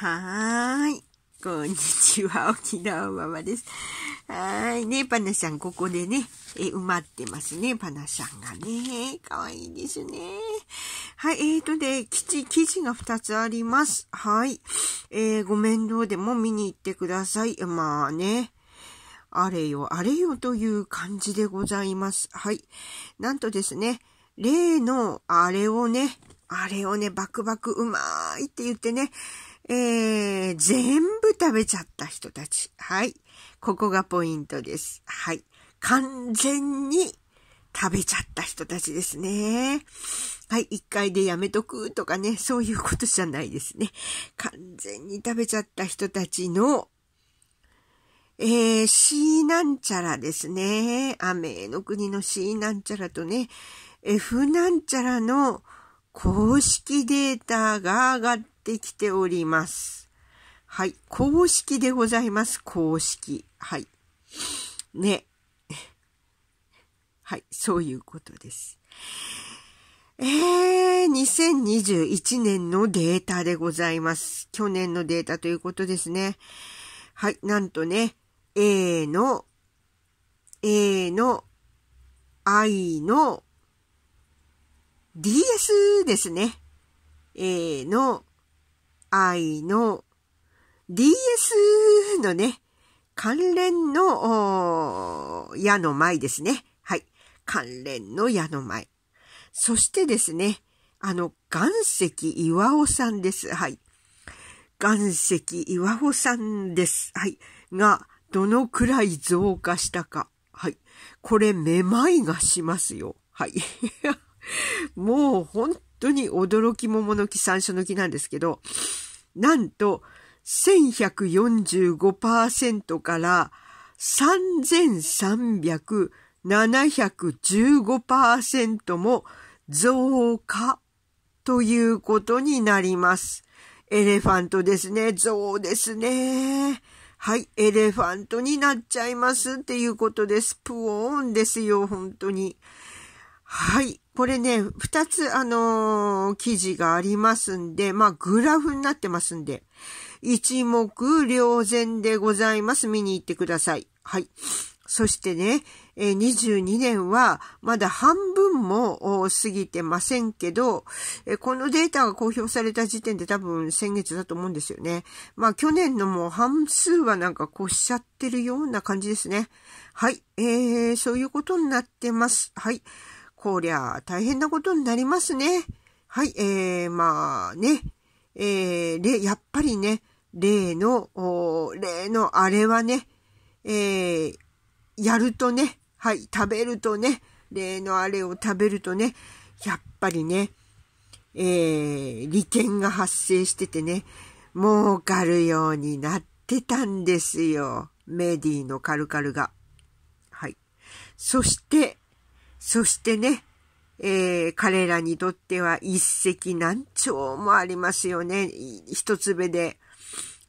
はーい。こんにちは。沖縄ママです。はーい。ね、パナさん、ここでね、え埋まってますね。パナさんがね。かわいいですね。はい。えーとで、基地、記事が2つあります。はい。えー、ご面倒でも見に行ってください。まあね。あれよ、あれよという感じでございます。はい。なんとですね、例のあれをね、あれをね、バクバクうまーいって言ってね、えー、全部食べちゃった人たち。はい。ここがポイントです。はい。完全に食べちゃった人たちですね。はい、一回でやめとくとかね、そういうことじゃないですね。完全に食べちゃった人たちの、えー、C なんちゃらですね。雨の国の C なんちゃらとね、F なんちゃらの公式データが上がってきております。はい。公式でございます。公式。はい。ね。はい。そういうことです。えー、2021年のデータでございます。去年のデータということですね。はい。なんとね、A の、A の、I の、DS ですね。A の、I の DS のね、関連の矢の舞ですね。はい。関連の矢の舞。そしてですね、あの、岩石岩尾さんです。はい。岩石岩尾さんです。はい。が、どのくらい増加したか。はい。これ、めまいがしますよ。はい。もう、本当に驚きももの木、山椒の木なんですけど、なんと1145%から3 3 7 1 5も増加ということになります。エレファントですね。増ですね。はい、エレファントになっちゃいますっていうことです。プオーンですよ、本当に。はい。これね、二つ、あのー、記事がありますんで、まあ、グラフになってますんで、一目瞭然でございます。見に行ってください。はい。そしてね、22年はまだ半分も過ぎてませんけど、このデータが公表された時点で多分先月だと思うんですよね。まあ去年のもう半数はなんか越しちゃってるような感じですね。はい。えー、そういうことになってます。はい。こりゃ大変なことになりますね。はい、えー、まあね、えー、やっぱりね、例の、例のあれはね、えー、やるとね、はい、食べるとね、例のあれを食べるとね、やっぱりね、えー、利権が発生しててね、儲かるようになってたんですよ。メディのカルカルが。はい。そして、そしてね、えー、彼らにとっては一石何鳥もありますよね。一粒で。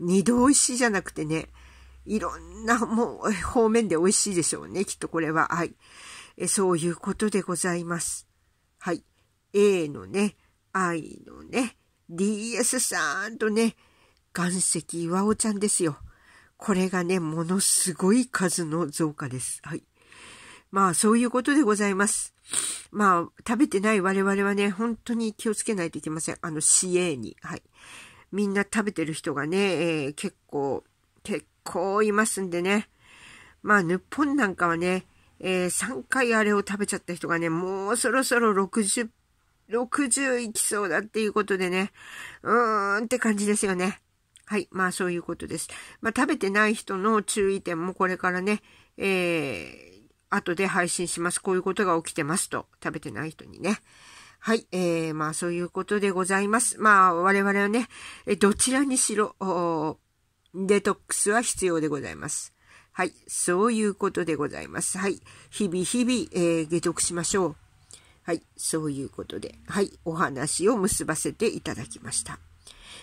二度美味しいじゃなくてね、いろんなもう方面で美味しいでしょうね。きっとこれは。はい。えそういうことでございます。はい。A のね、I のね、DS さんとね、岩石岩尾ちゃんですよ。これがね、ものすごい数の増加です。はい。まあそういうことでございます。まあ食べてない我々はね、本当に気をつけないといけません。あの CA に。はい。みんな食べてる人がね、えー、結構、結構いますんでね。まあ日本なんかはね、えー、3回あれを食べちゃった人がね、もうそろそろ60、60いきそうだっていうことでね、うーんって感じですよね。はい。まあそういうことです。まあ食べてない人の注意点もこれからね、えー後で配信します。こういうことが起きてますと。食べてない人にね。はい。えー、まあ、そういうことでございます。まあ、我々はね、どちらにしろ、デトックスは必要でございます。はい。そういうことでございます。はい。日々日々、えー、解読しましょう。はい。そういうことで、はい。お話を結ばせていただきました。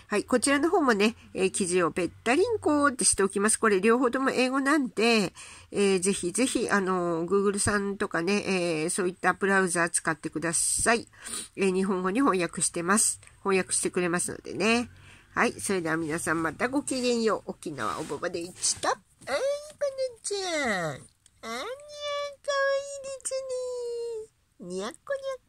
はい。こちらの方もね、えー、記事をぺったりんこってしておきます。これ両方とも英語なんで、えー、ぜひぜひ、あの、Google さんとかね、えー、そういったブラウザー使ってください。えー、日本語に翻訳してます。翻訳してくれますのでね。はい。それでは皆さんまたごきげんよう。沖縄おぼばでち度。あい、ばなちゃん。あにゃ、かわいいですね。にゃっこにゃっこ。